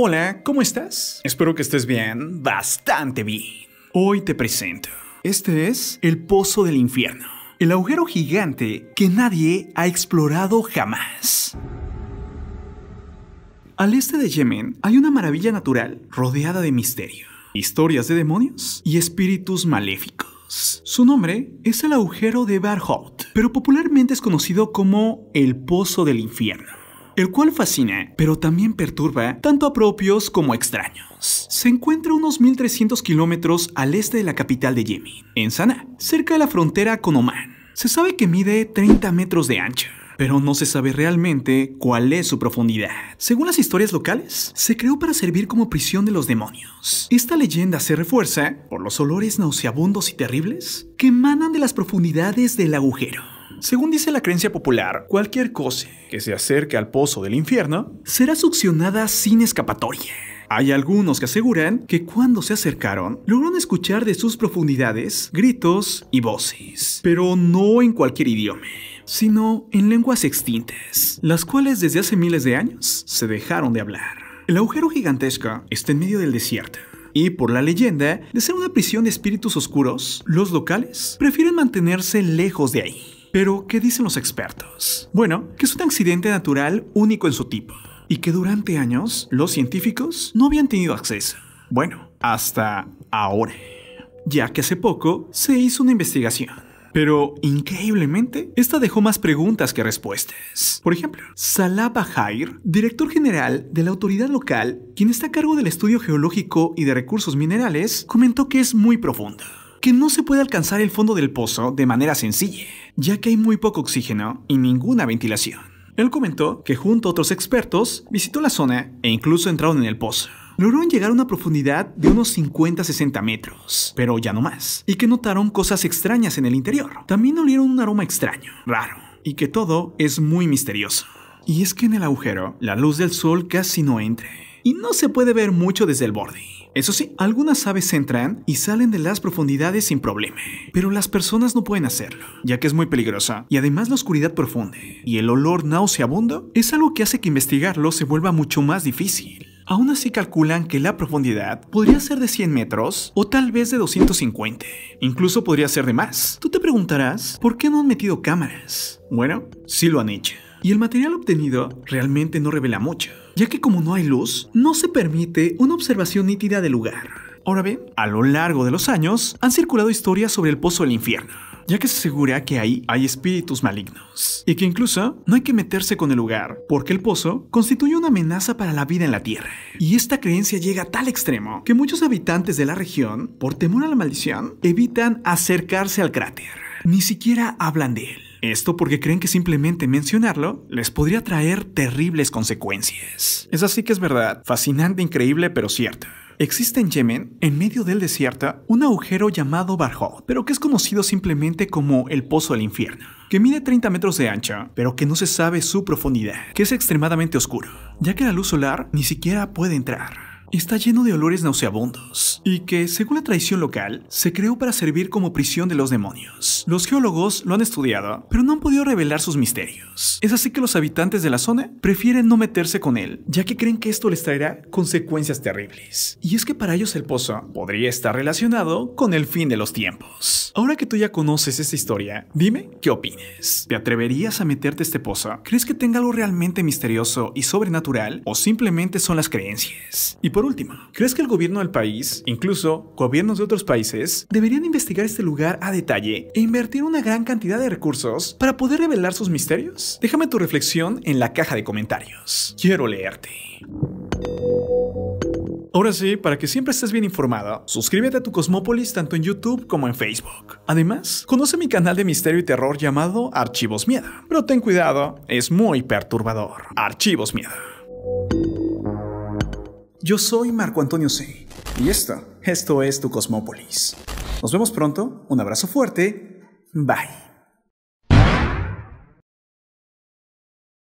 Hola, ¿cómo estás? Espero que estés bien, bastante bien. Hoy te presento. Este es el Pozo del Infierno, el agujero gigante que nadie ha explorado jamás. Al este de Yemen hay una maravilla natural rodeada de misterio, historias de demonios y espíritus maléficos. Su nombre es el agujero de Barhout, pero popularmente es conocido como el Pozo del Infierno el cual fascina, pero también perturba tanto a propios como a extraños. Se encuentra a unos 1300 kilómetros al este de la capital de Yemen, en Sanaa, cerca de la frontera con Omán. Se sabe que mide 30 metros de ancho, pero no se sabe realmente cuál es su profundidad. Según las historias locales, se creó para servir como prisión de los demonios. Esta leyenda se refuerza por los olores nauseabundos y terribles que emanan de las profundidades del agujero. Según dice la creencia popular, cualquier cosa que se acerque al pozo del infierno será succionada sin escapatoria. Hay algunos que aseguran que cuando se acercaron, lograron escuchar de sus profundidades gritos y voces, pero no en cualquier idioma, sino en lenguas extintas, las cuales desde hace miles de años se dejaron de hablar. El agujero gigantesco está en medio del desierto. Y por la leyenda de ser una prisión de espíritus oscuros, los locales prefieren mantenerse lejos de ahí. Pero, ¿qué dicen los expertos? Bueno, que es un accidente natural único en su tipo y que durante años los científicos no habían tenido acceso. Bueno, hasta ahora, ya que hace poco se hizo una investigación. Pero increíblemente, esta dejó más preguntas que respuestas. Por ejemplo, Salah Bahair, director general de la autoridad local, quien está a cargo del estudio geológico y de recursos minerales, comentó que es muy profunda que no se puede alcanzar el fondo del pozo de manera sencilla, ya que hay muy poco oxígeno y ninguna ventilación. Él comentó que junto a otros expertos visitó la zona e incluso entraron en el pozo. Lograron llegar a una profundidad de unos 50-60 metros, pero ya no más, y que notaron cosas extrañas en el interior. También olieron un aroma extraño, raro, y que todo es muy misterioso. Y es que en el agujero, la luz del sol casi no entra, y no se puede ver mucho desde el borde. Eso sí, algunas aves entran y salen de las profundidades sin problema, pero las personas no pueden hacerlo, ya que es muy peligrosa y además la oscuridad profunda y el olor nauseabundo es algo que hace que investigarlo se vuelva mucho más difícil. Aún así calculan que la profundidad podría ser de 100 metros o tal vez de 250. Incluso podría ser de más. Tú te preguntarás, ¿por qué no han metido cámaras? Bueno, sí lo han hecho y el material obtenido realmente no revela mucho, ya que como no hay luz, no se permite una observación nítida del lugar. Ahora bien, a lo largo de los años han circulado historias sobre el Pozo del Infierno, ya que se asegura que ahí hay espíritus malignos, y que incluso no hay que meterse con el lugar, porque el pozo constituye una amenaza para la vida en la Tierra. Y esta creencia llega a tal extremo que muchos habitantes de la región, por temor a la maldición, evitan acercarse al cráter, ni siquiera hablan de él. Esto porque creen que simplemente mencionarlo les podría traer terribles consecuencias. Es así que es verdad, fascinante, increíble, pero cierta. Existe en Yemen, en medio del desierto, un agujero llamado barho pero que es conocido simplemente como el Pozo del Infierno, que mide 30 metros de ancho, pero que no se sabe su profundidad, que es extremadamente oscuro, ya que la luz solar ni siquiera puede entrar. Está lleno de olores nauseabundos, y que, según la tradición local, se creó para servir como prisión de los demonios. Los geólogos lo han estudiado, pero no han podido revelar sus misterios. Es así que los habitantes de la zona prefieren no meterse con él, ya que creen que esto les traerá consecuencias terribles. Y es que para ellos el pozo podría estar relacionado con el fin de los tiempos. Ahora que tú ya conoces esta historia, dime qué opines. ¿Te atreverías a meterte a este pozo? ¿Crees que tenga algo realmente misterioso y sobrenatural o simplemente son las creencias? Y por último, ¿crees que el gobierno del país Incluso, gobiernos de otros países deberían investigar este lugar a detalle e invertir una gran cantidad de recursos para poder revelar sus misterios. Déjame tu reflexión en la caja de comentarios. Quiero leerte. Ahora sí, para que siempre estés bien informado, suscríbete a tu Cosmópolis tanto en YouTube como en Facebook. Además, conoce mi canal de misterio y terror llamado Archivos Miedo. Pero ten cuidado, es muy perturbador. Archivos Miedo. Yo soy Marco Antonio C. Y esto, esto es tu Cosmópolis. Nos vemos pronto, un abrazo fuerte, bye.